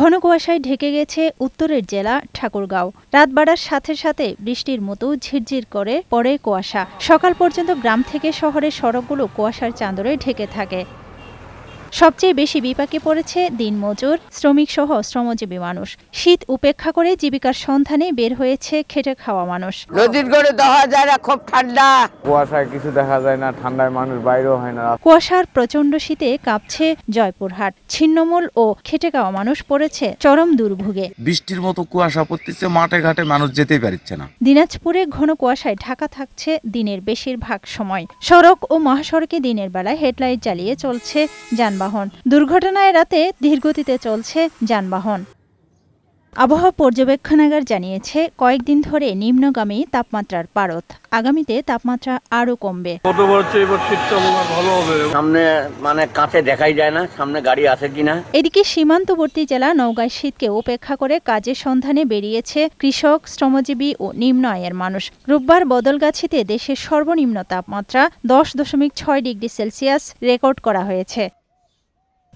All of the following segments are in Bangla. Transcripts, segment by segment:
ঘন কুয়াশায় ঢেকে গেছে উত্তরের জেলা ঠাকুরগাঁও রাত বাড়ার সাথে সাথে বৃষ্টির মতো ঝিরঝির করে পড়ে কুয়াশা সকাল পর্যন্ত গ্রাম থেকে শহরের সড়কগুলো কুয়াশার চাঁদরে ঢেকে থাকে সবচেয়ে বেশি বিপাকে পড়েছে দিনমজুর শ্রমিক সহ শ্রমজীবী মানুষ শীত উপেক্ষা করে জীবিকার সন্ধানে বের হয়েছে খেটে খাওয়া মানুষ নদীর গড়ে দেখা যায় না খুব ঠান্ডা কুয়াশায় কিছু দেখা যায় না ঠান্ডায় মানুষ বাইরেও হয় না কুয়াশার প্রচন্ড শীতে কাঁপছে জয়পুরহাট ছিন্নমূল ও খেটে খাওয়া মানুষ পড়েছে চরম দুর্ভোগে বৃষ্টির মতো কুয়াশা পড়তেছে মাঠে ঘাটে মানুষ যেতেই পারছে না দিনাজপুরে ঘন কুয়াশায় ঢাকা থাকছে দিনের বেশিরভাগ সময় সড়ক ও মহাসড়কে দিনের বেলায় হেডলাইট জ্বালিয়ে চলছে যান যানবাহন দুর্ঘটনায় রাতে ধীরগতিতে চলছে যানবাহন আবহাওয়া পর্যবেক্ষণাগার জানিয়েছে কয়েকদিন ধরে নিম্নগামী তাপমাত্রার পারত আগামীতে তাপমাত্রা আরও কমবে ভালো হবে সামনে মানে কাছে দেখাই যায় না সামনে গাড়ি আছে কিনা এদিকে সীমান্তবর্তী জেলা নওগাঁ শীতকে উপেক্ষা করে কাজের সন্ধানে বেরিয়েছে কৃষক শ্রমজীবী ও নিম্ন আয়ের মানুষ রোববার বদলগাছিতে দেশের সর্বনিম্ন তাপমাত্রা দশ দশমিক ছয় ডিগ্রি সেলসিয়াস রেকর্ড করা হয়েছে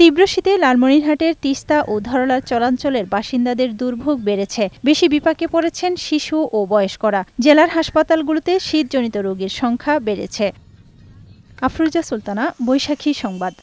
তীব্র শীতে লালমনিরহাটের তিস্তা ও ধরলা চলাঞ্চলের বাসিন্দাদের দুর্ভোগ বেড়েছে বেশি বিপাকে পড়েছেন শিশু ও বয়স্করা জেলার হাসপাতালগুলোতে শীতজনিত রোগীর সংখ্যা বেড়েছে আফরুজা সুলতানা বৈশাখী সংবাদ